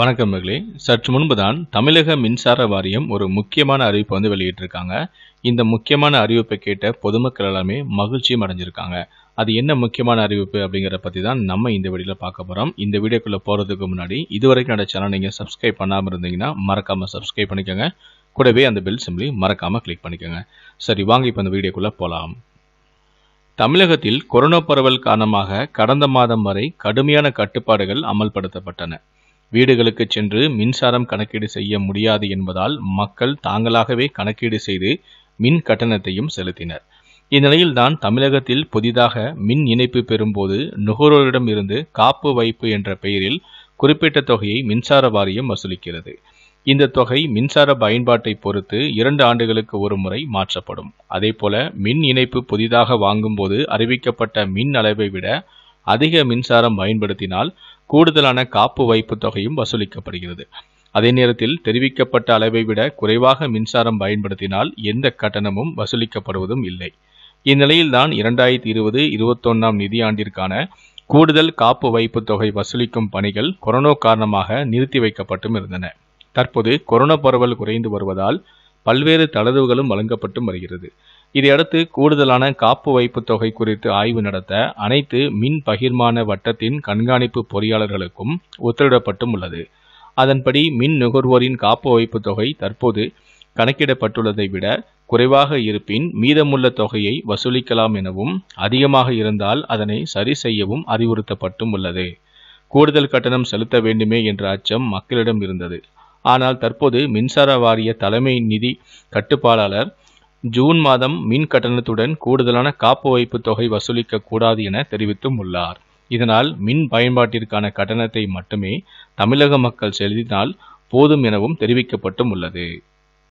வணக்கம் மகளே சற்று முன்பு தான் தமிழக மின்சார வாரியம் ஒரு முக்கியமான அறிவிப்பை வந்து வெளியிட்டிருக்காங்க இந்த முக்கியமான அறிவிப்பை கேட்ட பொதுமக்கள் எல்லாமே மகிழ்ச்சியும் அடைஞ்சிருக்காங்க அது என்ன முக்கியமான அறிவிப்பு அப்படிங்கிற பற்றி தான் நம்ம இந்த வீடியோவில் பார்க்க போகிறோம் இந்த வீடியோக்குள்ளே போகிறதுக்கு முன்னாடி இதுவரைக்கும் என்னோட சேனல் நீங்கள் சப்ஸ்கிரைப் பண்ணாமல் இருந்தீங்கன்னா மறக்காமல் சப்ஸ்கிரைப் பண்ணிக்கோங்க கூடவே அந்த பெல் சிம்லி மறக்காமல் கிளிக் பண்ணிக்கோங்க சரி வாங்க இப்போ இந்த வீடியோக்குள்ளே போகலாம் தமிழகத்தில் கொரோனா பரவல் காரணமாக கடந்த மாதம் வரை கடுமையான கட்டுப்பாடுகள் அமல்படுத்தப்பட்டன வீடுகளுக்கு சென்று மின்சாரம் கணக்கீடு செய்ய முடியாது என்பதால் மக்கள் தாங்களாகவே கணக்கீடு செய்து மின் கட்டணத்தையும் செலுத்தினர் இந்நிலையில்தான் தமிழகத்தில் புதிதாக மின் இணைப்பு பெறும்போது நுகர்வோரிடம் இருந்து காப்பு வைப்பு என்ற பெயரில் குறிப்பிட்ட தொகையை மின்சார வாரியம் வசூலிக்கிறது இந்த தொகை மின்சார பயன்பாட்டை பொறுத்து இரண்டு ஆண்டுகளுக்கு ஒரு முறை மாற்றப்படும் அதேபோல மின் இணைப்பு புதிதாக வாங்கும்போது அறிவிக்கப்பட்ட மின் அளவை விட அதிக மின்சாரம் பயன்படுத்தினால் கூடுதலான காப்பு வைப்பு தொகையும் வசூலிக்கப்படுகிறது அதே நேரத்தில் தெரிவிக்கப்பட்ட அளவை விட குறைவாக மின்சாரம் பயன்படுத்தினால் எந்த கட்டணமும் வசூலிக்கப்படுவதும் இல்லை இந்நிலையில்தான் இரண்டாயிரத்தி இருபது இருபத்தொன்னாம் நிதியாண்டிற்கான கூடுதல் காப்பு வைப்பு தொகை வசூலிக்கும் பணிகள் கொரோனா காரணமாக நிறுத்தி வைக்கப்பட்டும் இருந்தன தற்போது கொரோனா பரவல் குறைந்து வருவதால் பல்வேறு தளர்வுகளும் வழங்கப்பட்டும் வருகிறது இதையடுத்து கூடுதலான காப்பு வைப்பு தொகை குறித்து ஆய்வு நடத்த அனைத்து மின் பகிர்மான வட்டத்தின் கண்காணிப்பு பொறியாளர்களுக்கும் உத்தரவிடப்பட்டும் உள்ளது அதன்படி மின் நுகர்வோரின் காப்பு வைப்பு தொகை தற்போது கணக்கிடப்பட்டுள்ளதை விட குறைவாக இருப்பின் மீதமுள்ள தொகையை வசூலிக்கலாம் எனவும் அதிகமாக இருந்தால் அதனை சரி செய்யவும் அறிவுறுத்தப்பட்டும் உள்ளது கூடுதல் கட்டணம் செலுத்த வேண்டுமே என்ற அச்சம் மக்களிடம் இருந்தது ஆனால் தற்போது மின்சார வாரிய தலைமை நிதி கட்டுப்பாளர் ஜூன் மாதம் மின் கட்டணத்துடன் கூடுதலான காப்பு வைப்பு தொகை வசூலிக்க கூடாது என தெரிவித்தும் உள்ளார் இதனால் மின் பயன்பாட்டிற்கான கட்டணத்தை மட்டுமே தமிழக மக்கள் செலுத்தினால் போதும் எனவும் தெரிவிக்கப்பட்டும் உள்ளது